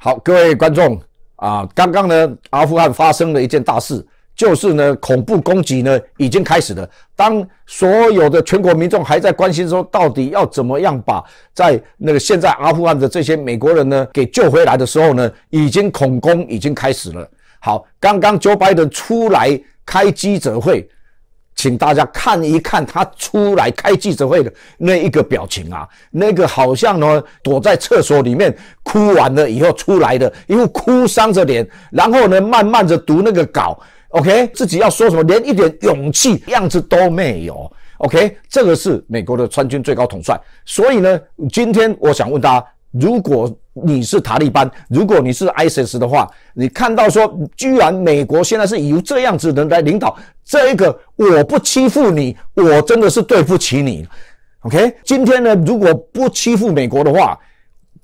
好，各位观众啊，刚刚呢，阿富汗发生了一件大事，就是呢，恐怖攻击呢已经开始了。当所有的全国民众还在关心说到底要怎么样把在那个现在阿富汗的这些美国人呢给救回来的时候呢，已经恐攻已经开始了。好，刚刚 Joe Biden 出来开记者会。请大家看一看他出来开记者会的那一个表情啊，那个好像呢躲在厕所里面哭完了以后出来的，因为哭伤着脸，然后呢慢慢的读那个稿，OK，自己要说什么连一点勇气样子都没有，OK，这个是美国的川军最高统帅，所以呢，今天我想问大家，如果。你是塔利班，如果你是 ISIS 的话，你看到说，居然美国现在是由这样子人来领导，这一个我不欺负你，我真的是对不起你，OK？今天呢，如果不欺负美国的话，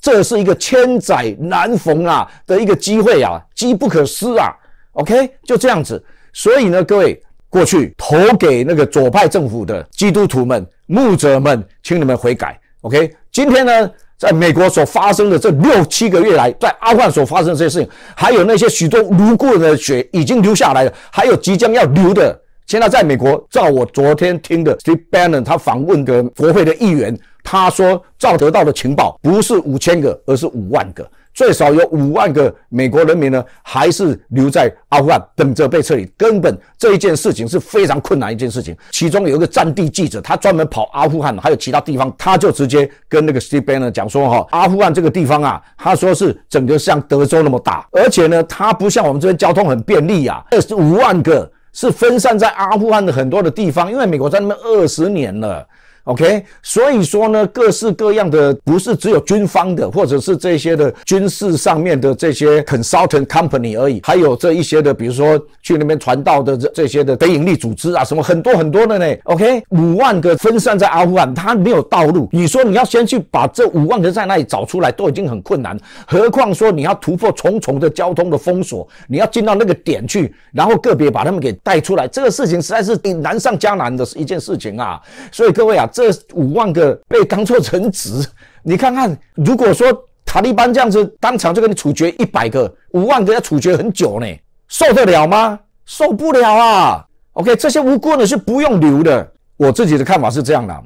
这是一个千载难逢啊的一个机会啊，机不可失啊，OK？就这样子，所以呢，各位过去投给那个左派政府的基督徒们、牧者们，请你们悔改，OK？今天呢？在美国所发生的这六七个月来，在阿富汗所发生的这些事情，还有那些许多流过的血已经流下来了，还有即将要流的。现在在美国，照我昨天听的，Steve Bannon 他访问的国会的议员，他说照得到的情报，不是五千个，而是五万个。最少有五万个美国人民呢，还是留在阿富汗等着被撤离？根本这一件事情是非常困难一件事情。其中有一个战地记者，他专门跑阿富汗，还有其他地方，他就直接跟那个 Steve Bannon 讲说：“哈，阿富汗这个地方啊，他说是整个像德州那么大，而且呢，它不像我们这边交通很便利二十五万个是分散在阿富汗的很多的地方，因为美国在那边二十年了。” OK，所以说呢，各式各样的不是只有军方的，或者是这些的军事上面的这些 consultant company 而已，还有这一些的，比如说去那边传道的这这些的非营利组织啊，什么很多很多的呢。OK，五万个分散在阿富汗，它没有道路，你说你要先去把这五万个在那里找出来，都已经很困难，何况说你要突破重重的交通的封锁，你要进到那个点去，然后个别把他们给带出来，这个事情实在是难上加难的一件事情啊。所以各位啊。这五万个被当做人质，你看看，如果说塔利班这样子当场就给你处决一百个，五万个要处决很久呢，受得了吗？受不了啊！OK，这些无辜的是不用留的。我自己的看法是这样的，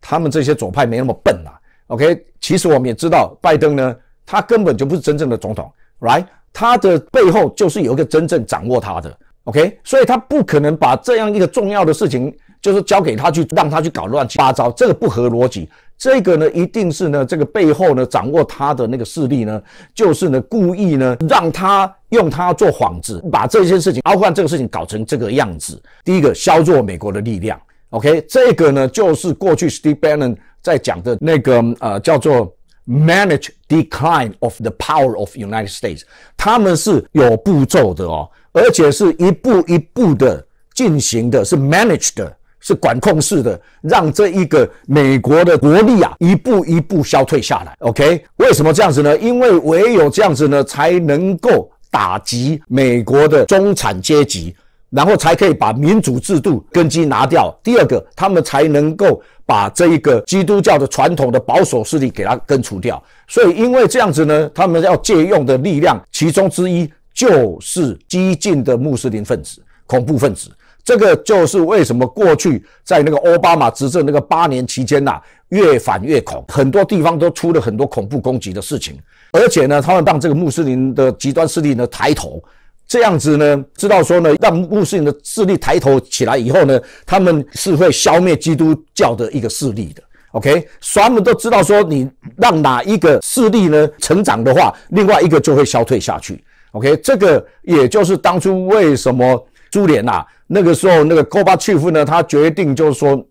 他们这些左派没那么笨啦。OK，其实我们也知道，拜登呢，他根本就不是真正的总统，Right？他的背后就是有一个真正掌握他的，OK，所以他不可能把这样一个重要的事情。就是交给他去，让他去搞乱七八糟，这个不合逻辑。这个呢，一定是呢，这个背后呢，掌握他的那个势力呢，就是呢，故意呢，让他用他做幌子，把这件事情阿富汗这个事情搞成这个样子。第一个削弱美国的力量，OK，这个呢，就是过去 Steve Bannon 在讲的那个呃，叫做 Manage decline of the power of United States。他们是有步骤的哦，而且是一步一步的进行的，是 managed。是管控式的，让这一个美国的国力啊一步一步消退下来。OK，为什么这样子呢？因为唯有这样子呢，才能够打击美国的中产阶级，然后才可以把民主制度根基拿掉。第二个，他们才能够把这一个基督教的传统的保守势力给它根除掉。所以，因为这样子呢，他们要借用的力量其中之一就是激进的穆斯林分子、恐怖分子。这个就是为什么过去在那个奥巴马执政那个八年期间呐，越反越恐，很多地方都出了很多恐怖攻击的事情，而且呢，他们让这个穆斯林的极端势力呢抬头，这样子呢，知道说呢，让穆斯林的势力抬头起来以后呢，他们是会消灭基督教的一个势力的。OK，全部都知道说，你让哪一个势力呢成长的话，另外一个就会消退下去。OK，这个也就是当初为什么。苏联呐，那个时候那个戈巴 r 夫呢，他决定就是说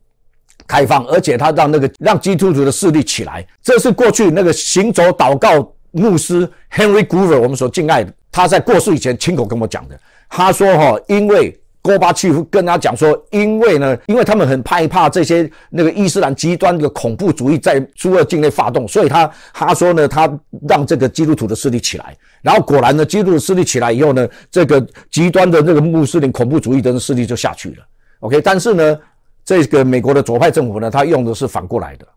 开放，而且他让那个让基督徒的势力起来。这是过去那个行走祷告牧师 Henry Gouver 我们所敬爱的，他在过世以前亲口跟我讲的。他说哈，因为。戈巴契夫跟他讲说，因为呢，因为他们很害怕这些那个伊斯兰极端的恐怖主义在苏俄境内发动，所以他他说呢，他让这个基督徒的势力起来，然后果然呢，基督势力起来以后呢，这个极端的那个穆斯林恐怖主义的势力就下去了。OK，但是呢，这个美国的左派政府呢，他用的是反过来的。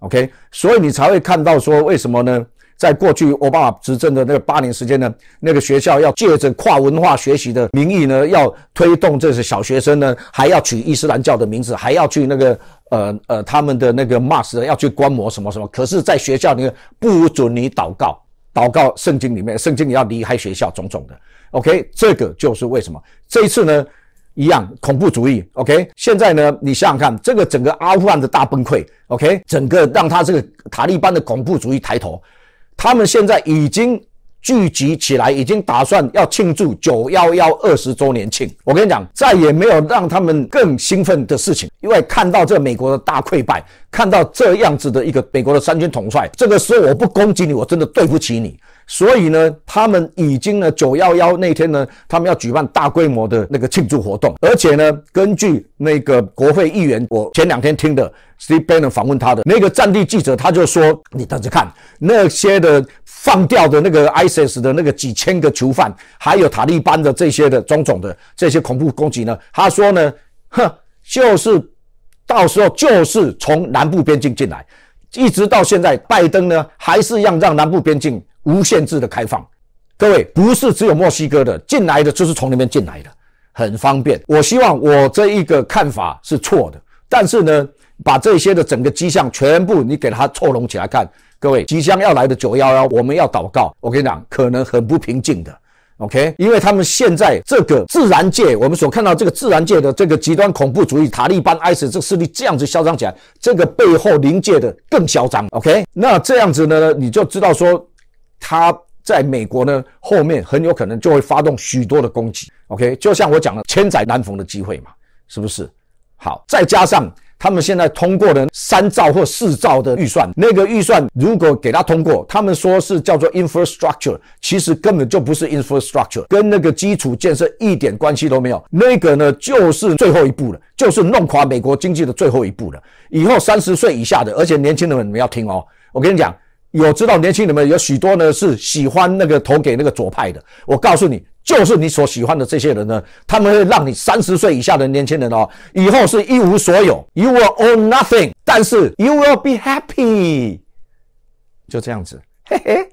OK，所以你才会看到说为什么呢？在过去奥巴马执政的那八年时间呢，那个学校要借着跨文化学习的名义呢，要推动这些小学生呢，还要取伊斯兰教的名字，还要去那个呃呃他们的那个 m a s 要去观摩什么什么。可是，在学校面不准你祷告，祷告圣经里面，圣经你要离开学校，种种的。OK，这个就是为什么这一次呢，一样恐怖主义。OK，现在呢，你想想看，这个整个阿富汗的大崩溃，OK，整个让他这个塔利班的恐怖主义抬头。他们现在已经聚集起来，已经打算要庆祝九幺幺二十周年庆。我跟你讲，再也没有让他们更兴奋的事情，因为看到这美国的大溃败，看到这样子的一个美国的三军统帅，这个时候我不攻击你，我真的对不起你。所以呢，他们已经呢，九幺幺那天呢，他们要举办大规模的那个庆祝活动，而且呢，根据那个国会议员，我前两天听的 Steve Bannon 访问他的那个战地记者，他就说，你等着看那些的放掉的那个 ISIS 的那个几千个囚犯，还有塔利班的这些的种种的这些恐怖攻击呢，他说呢，哼，就是到时候就是从南部边境进来，一直到现在，拜登呢，还是要让南部边境。无限制的开放，各位不是只有墨西哥的进来的，就是从那边进来的，很方便。我希望我这一个看法是错的，但是呢，把这些的整个迹象全部你给它错拢起来看，各位即将要来的九幺幺，我们要祷告。我跟你讲，可能很不平静的，OK？因为他们现在这个自然界，我们所看到这个自然界的这个极端恐怖主义塔利班、ISIS 这势力这样子嚣张起来，这个背后灵界的更嚣张，OK？那这样子呢，你就知道说。他在美国呢，后面很有可能就会发动许多的攻击。OK，就像我讲了，千载难逢的机会嘛，是不是？好，再加上他们现在通过了三兆或四兆的预算，那个预算如果给他通过，他们说是叫做 infrastructure，其实根本就不是 infrastructure，跟那个基础建设一点关系都没有。那个呢，就是最后一步了，就是弄垮美国经济的最后一步了。以后三十岁以下的，而且年轻人你们要听哦，我跟你讲。有知道年轻人们有许多呢是喜欢那个投给那个左派的。我告诉你，就是你所喜欢的这些人呢，他们会让你三十岁以下的年轻人哦，以后是一无所有，you will own nothing，但是 you will be happy，就这样子，嘿嘿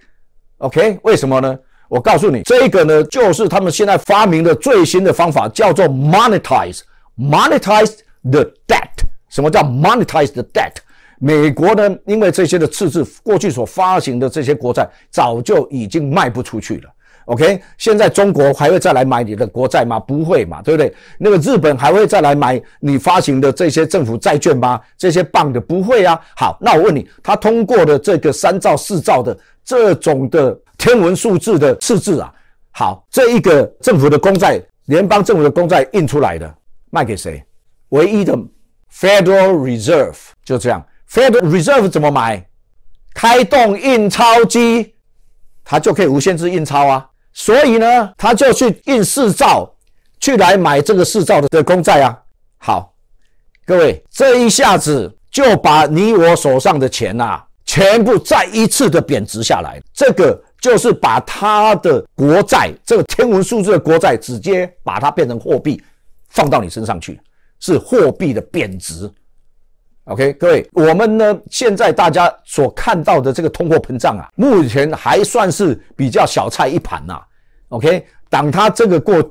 ，OK，为什么呢？我告诉你，这个呢就是他们现在发明的最新的方法，叫做 monetize monetize the debt。什么叫 monetize the debt？美国呢，因为这些的赤字，过去所发行的这些国债早就已经卖不出去了。OK，现在中国还会再来买你的国债吗？不会嘛，对不对？那个日本还会再来买你发行的这些政府债券吗？这些棒的不会啊。好，那我问你，他通过的这个三兆四兆的这种的天文数字的赤字啊，好，这一个政府的公债，联邦政府的公债印出来的卖给谁？唯一的 Federal Reserve 就这样。f 常多 reserve 怎么买？开动印钞机，他就可以无限制印钞啊！所以呢，他就去印四兆，去来买这个四兆的的公债啊！好，各位，这一下子就把你我手上的钱呐，全部再一次的贬值下来。这个就是把他的国债，这个天文数字的国债，直接把它变成货币，放到你身上去了，是货币的贬值。OK，各位，我们呢现在大家所看到的这个通货膨胀啊，目前还算是比较小菜一盘呐。OK，当它这个过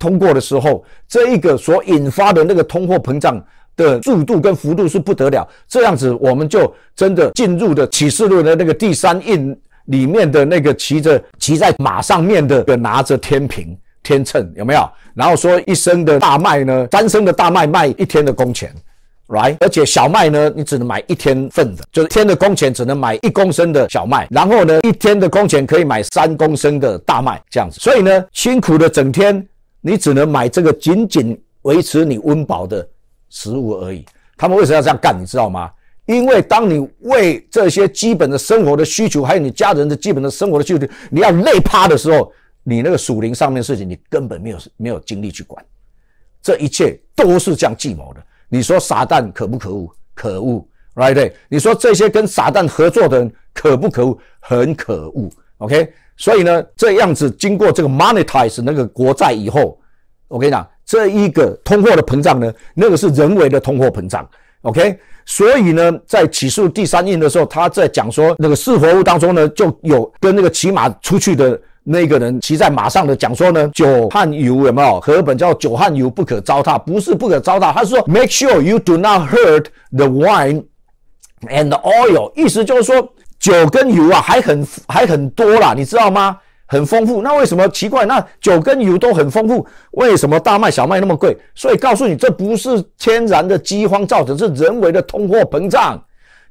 通过的时候，这一个所引发的那个通货膨胀的速度跟幅度是不得了，这样子我们就真的进入的启示录的那个第三印里面的那个骑着骑在马上面的拿着天平天秤有没有？然后说一升的大麦呢，三升的大麦卖一天的工钱。Right，而且小麦呢，你只能买一天份的，就是天的工钱只能买一公升的小麦，然后呢，一天的工钱可以买三公升的大麦这样子。所以呢，辛苦的整天，你只能买这个仅仅维持你温饱的食物而已。他们为什么要这样干？你知道吗？因为当你为这些基本的生活的需求，还有你家人的基本的生活的需求，你要累趴的时候，你那个属灵上面事情你根本没有没有精力去管，这一切都是这样计谋的。你说撒旦可不可恶？可恶，right？你说这些跟撒旦合作的人可不可恶？很可恶，OK？所以呢，这样子经过这个 monetize 那个国债以后，我跟你讲，这一个通货的膨胀呢，那个是人为的通货膨胀，OK？所以呢，在起诉第三印的时候，他在讲说那个四活物当中呢，就有跟那个骑马出去的。那个人骑在马上的讲说呢，酒和油有没有？和本叫酒和油不可糟蹋，不是不可糟蹋，他是说 make sure you do not hurt the wine and oil，意思就是说酒跟油啊还很还很多啦，你知道吗？很丰富。那为什么奇怪？那酒跟油都很丰富，为什么大麦小麦那么贵？所以告诉你，这不是天然的饥荒造成，是人为的通货膨胀。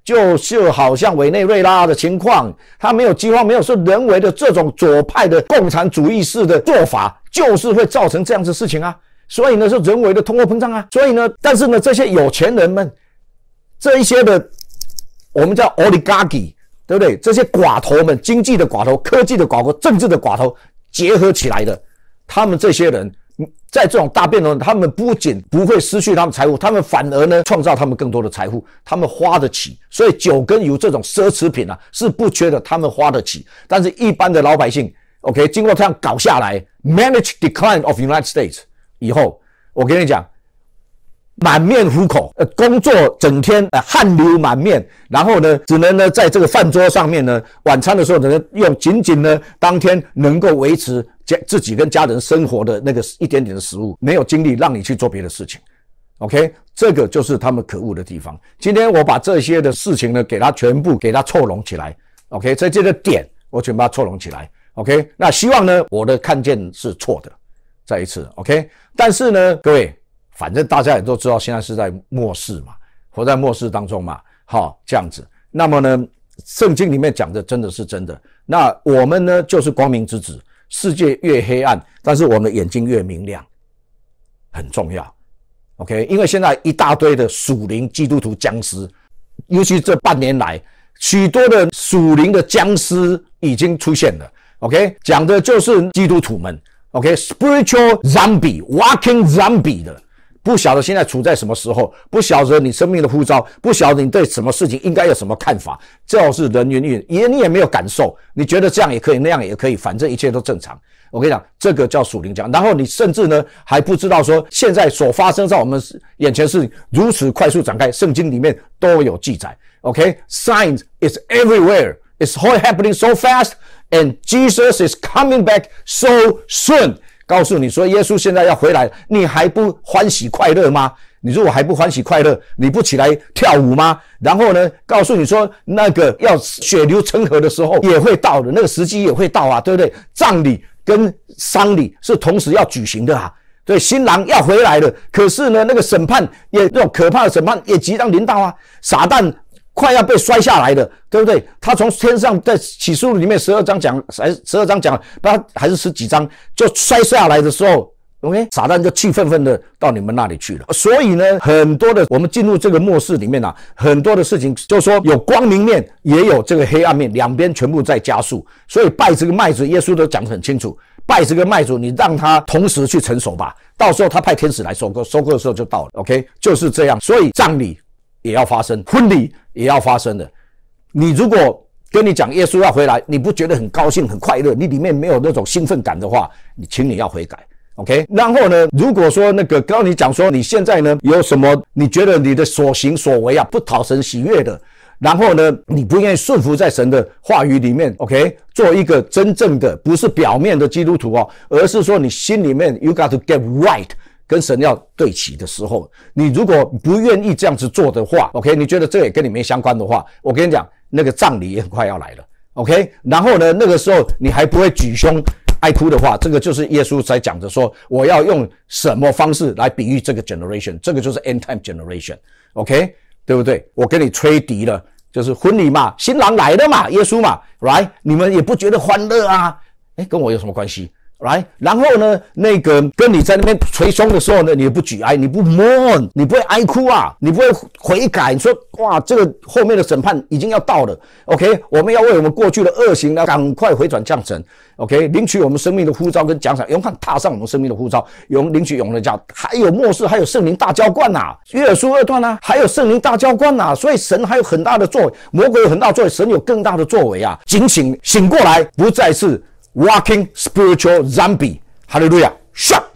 就是好像委内瑞拉的情况，他没有饥荒，没有说人为的这种左派的共产主义式的做法，就是会造成这样子事情啊。所以呢，是人为的通货膨胀啊。所以呢，但是呢，这些有钱人们，这一些的，我们叫 oligarchy，对不对？这些寡头们，经济的寡头、科技的寡头、政治的寡头结合起来的，他们这些人。在这种大变动，他们不仅不会失去他们财富，他们反而呢创造他们更多的财富，他们花得起。所以酒跟有这种奢侈品啊是不缺的，他们花得起。但是，一般的老百姓，OK，经过这样搞下来，manage decline of United States 以后，我跟你讲。满面糊口，呃，工作整天呃汗流满面，然后呢，只能呢在这个饭桌上面呢，晚餐的时候只能用仅仅呢当天能够维持家自己跟家人生活的那个一点点的食物，没有精力让你去做别的事情。OK，这个就是他们可恶的地方。今天我把这些的事情呢，给他全部给他凑拢起来。OK，在这个点我全把它凑拢起来。OK，那希望呢我的看见是错的，再一次 OK，但是呢各位。反正大家也都知道，现在是在末世嘛，活在末世当中嘛，好这样子。那么呢，圣经里面讲的真的是真的。那我们呢，就是光明之子。世界越黑暗，但是我们的眼睛越明亮，很重要。OK，因为现在一大堆的属灵基督徒僵尸，尤其这半年来，许多的属灵的僵尸已经出现了。OK，讲的就是基督徒们。OK，spiritual zombie，walking zombie 的。不晓得现在处在什么时候，不晓得你生命的护照，不晓得你对什么事情应该有什么看法，好是人云亦云，你也没有感受。你觉得这样也可以，那样也可以，反正一切都正常。我跟你讲，这个叫属灵讲。然后你甚至呢，还不知道说现在所发生在我们眼前事情如此快速展开，圣经里面都有记载。OK，signs is everywhere, it's all happening so fast, and Jesus is coming back so soon. 告诉你说，耶稣现在要回来，你还不欢喜快乐吗？你如我还不欢喜快乐，你不起来跳舞吗？然后呢，告诉你说，那个要血流成河的时候也会到的，那个时机也会到啊，对不对？葬礼跟丧礼是同时要举行的啊。对，新郎要回来了，可是呢，那个审判也种可怕的审判也即将临到啊，撒旦。快要被摔下来的，对不对？他从天上在启示录里面十二章讲，还十二章讲，他还是十几章就摔下来的时候，OK，傻蛋就气愤愤的到你们那里去了。所以呢，很多的我们进入这个末世里面啊，很多的事情就说有光明面，也有这个黑暗面，两边全部在加速。所以拜这个麦子，耶稣都讲得很清楚，拜这个麦子，你让他同时去成熟吧，到时候他派天使来收割，收割的时候就到了，OK，就是这样。所以葬礼。也要发生婚礼，也要发生的。你如果跟你讲耶稣要回来，你不觉得很高兴、很快乐？你里面没有那种兴奋感的话，你请你要悔改。OK。然后呢，如果说那个刚你讲说你现在呢有什么，你觉得你的所行所为啊不讨神喜悦的，然后呢你不愿意顺服在神的话语里面，OK，做一个真正的不是表面的基督徒哦，而是说你心里面 you got to get right。跟神要对齐的时候，你如果不愿意这样子做的话，OK？你觉得这也跟你没相关的话，我跟你讲，那个葬礼也快要来了，OK？然后呢，那个时候你还不会举胸爱哭的话，这个就是耶稣在讲着说，我要用什么方式来比喻这个 generation，这个就是 end time generation，OK？对不对？我跟你吹笛了，就是婚礼嘛，新郎来了嘛，耶稣嘛，Right？你们也不觉得欢乐啊？哎，跟我有什么关系？来，然后呢？那个跟你在那边捶胸的时候呢，你也不举哀，你不摸，你不会哀哭啊，你不会悔改。你说哇，这个后面的审判已经要到了。OK，我们要为我们过去的恶行呢，赶快回转降神。OK，领取我们生命的护照跟奖赏。永人看踏上我们生命的护照，永领取永乐教，还有末世，还有圣灵大浇灌呐，约尔书二段啊，还有圣灵大浇灌呐。所以神还有很大的作为，魔鬼有很大作为，神有更大的作为啊！警醒醒过来，不再是。walking spiritual zombie. Hallelujah. Shut